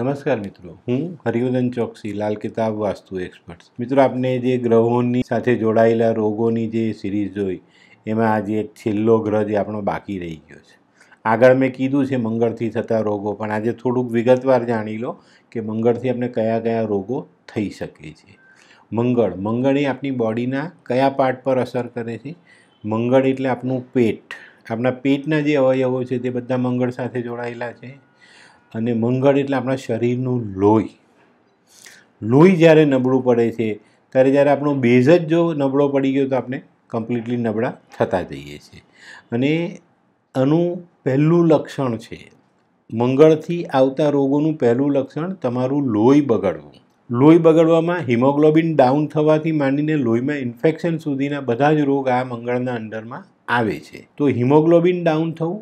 નમસ્કાર મિત્રો હું હરિવર્ધન ચોકસી લાલ કિતાબ વાસ્તુ એક્સપર્ટ મિત્રો આપણે જે ગ્રહોની સાથે જોડાયેલા રોગોની જે સિરીઝ જોઈ એમાં આજે એક છેલ્લો ગ્રહ જે આપણો બાકી રહી ગયો છે આગળ મેં કીધું છે મંગળથી થતા રોગો પણ આજે થોડુંક વિગતવાર જાણી લો કે મંગળથી આપણે કયા કયા રોગો થઈ શકે છે મંગળ મંગળ એ આપણી બોડીના કયા પાર્ટ પર અસર કરે છે મંગળ એટલે આપણું પેટ આપણા પેટના જે અવયવો છે તે બધા મંગળ સાથે જોડાયેલા છે અને મંગળ એટલે આપણા શરીરનું લોહી લોહી જ્યારે નબળું પડે છે ત્યારે જ્યારે આપણો બેઝ જ જો નબળો પડી ગયો તો આપણે કમ્પ્લીટલી નબળા થતા જઈએ છીએ અને આનું પહેલું લક્ષણ છે મંગળથી આવતા રોગોનું પહેલું લક્ષણ તમારું લોહી બગડવું લોહી બગડવામાં હિમોગ્લોબિન ડાઉન થવાથી માંડીને લોહીમાં ઇન્ફેક્શન સુધીના બધા જ રોગ આ મંગળના અંડરમાં આવે છે તો હિમોગ્લોબિન ડાઉન થવું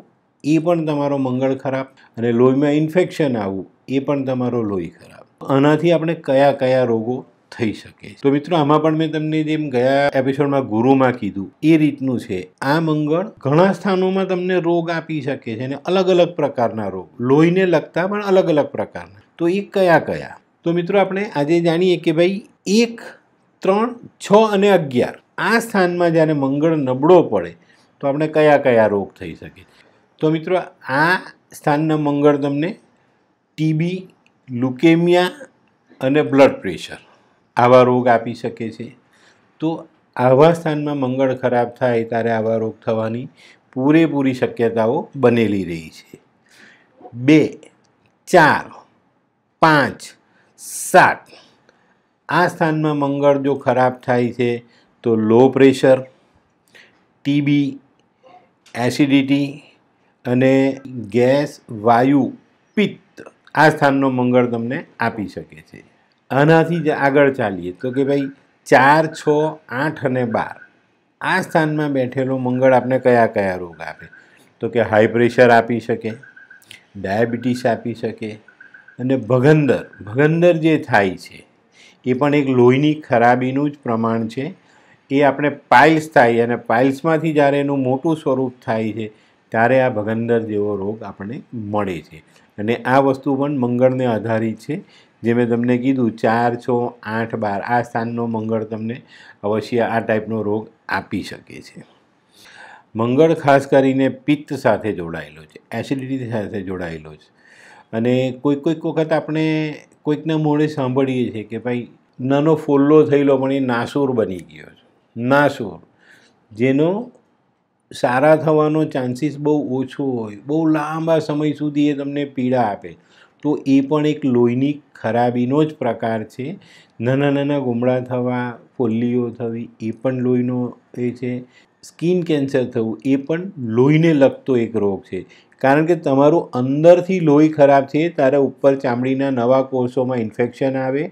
એ પણ તમારો મંગળ ખરાબ અને લોહીમાં ઇન્ફેક્શન આવવું એ પણ તમારો લોહી ખરાબ આનાથી આપણે કયા કયા રોગો થઈ શકે તો મિત્રો આમાં પણ મેં તમને જેમ ગયા એપિસોડમાં ગુરુમાં કીધું એ રીતનું છે આ મંગળ ઘણા સ્થાનોમાં તમને રોગ આપી શકે છે અને અલગ અલગ પ્રકારના રોગ લોહીને લગતા પણ અલગ અલગ પ્રકારના તો એ કયા કયા તો મિત્રો આપણે આજે જાણીએ કે ભાઈ એક ત્રણ છ અને અગિયાર આ સ્થાનમાં જ્યારે મંગળ નબળો પડે તો આપણે કયા કયા રોગ થઈ શકે છે તો મિત્રો આ સ્થાનના મંગળ તમને ટીબી લુકેમિયા અને બ્લડ પ્રેશર આવા રોગ આપી શકે છે તો આવા સ્થાનમાં મંગળ ખરાબ થાય ત્યારે આવા રોગ થવાની પૂરેપૂરી શક્યતાઓ બનેલી રહી છે બે ચાર પાંચ સાત આ સ્થાનમાં મંગળ જો ખરાબ થાય છે તો લો પ્રેશર ટીબી એસિડિટી અને ગેસ વાયુ પિત્ત આ સ્થાનનો મંગળ તમને આપી શકે છે આનાથી જ આગળ ચાલીએ તો કે ભાઈ ચાર છ આઠ અને બાર આ સ્થાનમાં બેઠેલો મંગળ આપણે કયા કયા રોગ આપે તો કે હાઈ પ્રેશર આપી શકે ડાયાબિટીસ આપી શકે અને ભગંદર ભગંદર જે થાય છે એ પણ એક લોહીની ખરાબીનું જ પ્રમાણ છે એ આપણે પાઇલ્સ થાય અને પાઇલ્સમાંથી જ્યારે એનું મોટું સ્વરૂપ થાય છે ત્યારે આ ભગંદર જેવો રોગ આપણને મળે છે અને આ વસ્તુ પણ મંગળને આધારિત છે જે મેં તમને કીધું ચાર છ આઠ બાર આ સ્થાનનો મંગળ તમને અવશ્ય આ ટાઈપનો રોગ આપી શકે છે મંગળ ખાસ કરીને પિત્ત સાથે જોડાયેલો છે એસિડિટી સાથે જોડાયેલો છે અને કોઈક કોઈક વખત આપણે કોઈકના મોડે સાંભળીએ છીએ કે ભાઈ નાનો ફોલ્લો થયેલો પણ એ નાસુર બની ગયો છે નાસુર જેનો સારા થવાનો ચાન્સીસ બહુ ઓછો હોય બહુ લાંબા સમય સુધી એ તમને પીડા આપે તો એ પણ એક લોહીની ખરાબીનો જ પ્રકાર છે નાના નાના ગુમડા થવા ફોલ્લીઓ થવી એ પણ લોહીનો એ છે સ્કિન કેન્સર થવું એ પણ લોહીને લગતો એક રોગ છે કારણ કે તમારું અંદરથી લોહી ખરાબ છે ત્યારે ઉપર ચામડીના નવા કોષોમાં ઇન્ફેક્શન આવે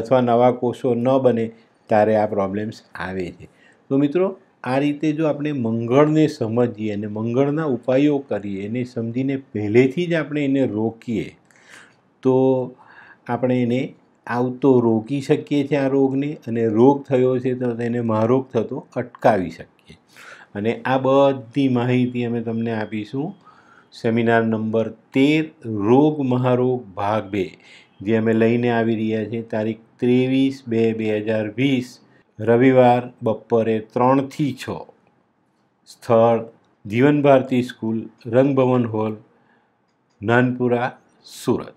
અથવા નવા કોષો ન બને ત્યારે આ પ્રોબ્લેમ્સ આવે છે તો મિત્રો આ રીતે જો આપણે મંગળને સમજીએ અને મંગળના ઉપાયો કરીએ એને સમજીને પહેલેથી જ આપણે એને રોકીએ તો આપણે એને આવતો રોકી શકીએ છીએ આ રોગને અને રોગ થયો છે તો તેને મહારોગ થતો અટકાવી શકીએ અને આ બધી માહિતી અમે તમને આપીશું સેમિનાર નંબર તેર રોગ મહારોગ ભાગ બે જે અમે લઈને આવી રહ્યા છીએ તારીખ ત્રેવીસ બે બે હજાર વીસ રવિવાર બપોરે ત્રણથી છ સ્થળ જીવન ભારતી સ્કૂલ રંગભવન હોલ નાનપુરા સુરત